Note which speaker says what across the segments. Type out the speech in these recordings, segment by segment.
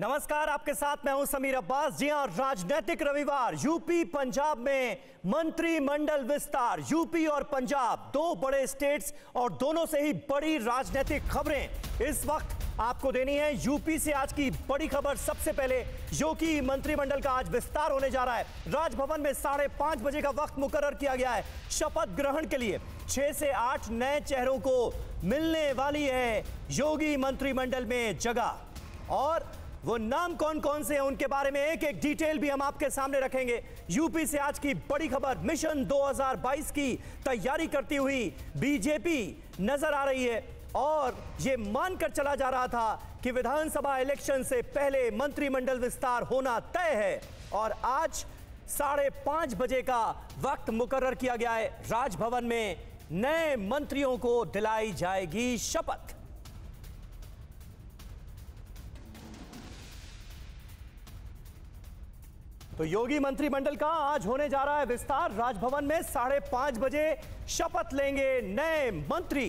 Speaker 1: नमस्कार आपके साथ मैं हूं समीर अब्बास जी और राजनीतिक रविवार यूपी पंजाब में मंत्रिमंडल विस्तार यूपी और पंजाब दो बड़े स्टेट्स और दोनों से ही बड़ी राजनीतिक खबरें इस वक्त आपको देनी है यूपी से आज की बड़ी खबर सबसे पहले जो कि मंत्रिमंडल का आज विस्तार होने जा रहा है राजभवन में साढ़े पांच बजे का वक्त मुकर किया गया है शपथ ग्रहण के लिए छह से आठ नए चेहरों को मिलने वाली है योगी मंत्रिमंडल में जगह और वो नाम कौन कौन से हैं उनके बारे में एक एक डिटेल भी हम आपके सामने रखेंगे यूपी से आज की बड़ी खबर मिशन 2022 की तैयारी करती हुई बीजेपी नजर आ रही है और ये मानकर चला जा रहा था कि विधानसभा इलेक्शन से पहले मंत्रिमंडल विस्तार होना तय है और आज साढ़े पांच बजे का वक्त मुकर्र किया गया है राजभवन में नए मंत्रियों को दिलाई जाएगी शपथ तो योगी मंत्रिमंडल का आज होने जा रहा है विस्तार राजभवन में साढ़े पांच बजे शपथ लेंगे नए मंत्री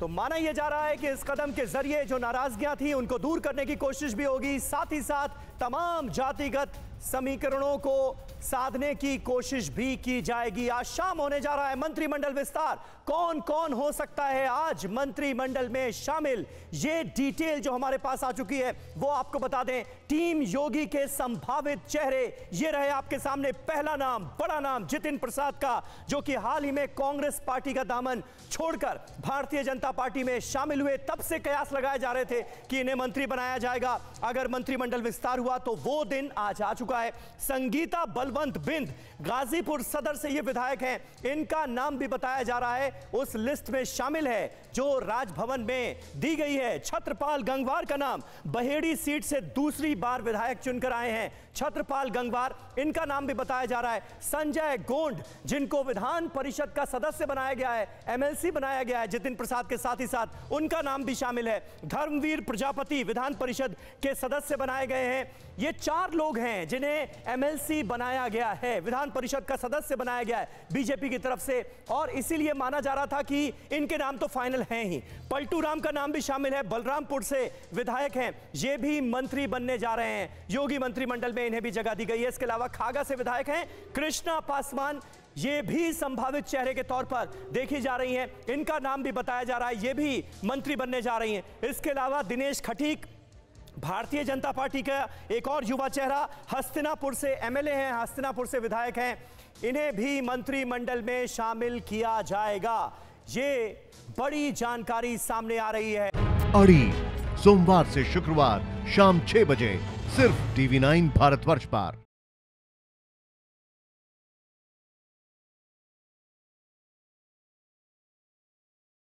Speaker 1: तो माना यह जा रहा है कि इस कदम के जरिए जो नाराजगियां थी उनको दूर करने की कोशिश भी होगी साथ ही साथ तमाम जातिगत समीकरणों को साधने की कोशिश भी की जाएगी आज शाम होने जा रहा है मंत्रिमंडल विस्तार कौन कौन हो सकता है आज मंत्रिमंडल में शामिल ये डिटेल जो हमारे पास आ चुकी है वो आपको बता दें टीम योगी के संभावित चेहरे ये रहे आपके सामने पहला नाम बड़ा नाम जितिन प्रसाद का जो कि हाल ही में कांग्रेस पार्टी का दामन छोड़कर भारतीय जनता पार्टी में शामिल हुए तब से कयास लगाए जा रहे थे कि इन्हें मंत्री बनाया जाएगा अगर मंत्रिमंडल विस्तार हुआ तो वो दिन आज आ चुका हुआ है संगीता बलवंत बिंद गाजीपुर सदर से ये विधायक हैं इनका नाम भी बताया जा रहा है उस लिस्ट में शामिल है जो राजभवन में दी गई है छत्रपाल गंगवार का नाम बहेड़ी सीट से दूसरी बार विधायक चुनकर आए हैं छत्रपाल गंगवार इनका नाम भी बताया जा रहा है संजय गोंड जिनको विधान परिषद का सदस्य बनाया गया है एमएलसी बनाया गया है जितिन प्रसाद के साथ ही साथ उनका नाम भी शामिल है धर्मवीर प्रजापति विधान परिषद के सदस्य बनाए गए हैं ये चार लोग हैं जिन्हें एमएलसी बनाया गया है विधान परिषद का सदस्य बनाया गया है बीजेपी की तरफ से और इसीलिए माना जा रहा था कि इनके नाम तो फाइनल हैं ही पलटू राम का नाम भी शामिल है बलरामपुर से विधायक हैं ये भी मंत्री बनने जा रहे हैं योगी मंत्रिमंडल में इन्हें भी जगह दी गई है इसके अलावा खागा से विधायक हैं कृष्णा पासवान ये भी संभावित चेहरे के तौर पर देखी जा रही हैं इनका नाम भी बताया जा रहा है ये भी मंत्री बनने जा रही हैं इसके अलावा दिनेश खटीक भारतीय जनता पार्टी का एक और युवा चेहरा हस्तिनापुर से एमएलए हैं हस्तिनापुर से विधायक हैं इन्हें भी मंत्रिमंडल में शामिल किया जाएगा ये बड़ी जानकारी सामने आ रही है अड़ी सोमवार से शुक्रवार शाम छह बजे सिर्फ टीवी नाइन भारतवर्ष पर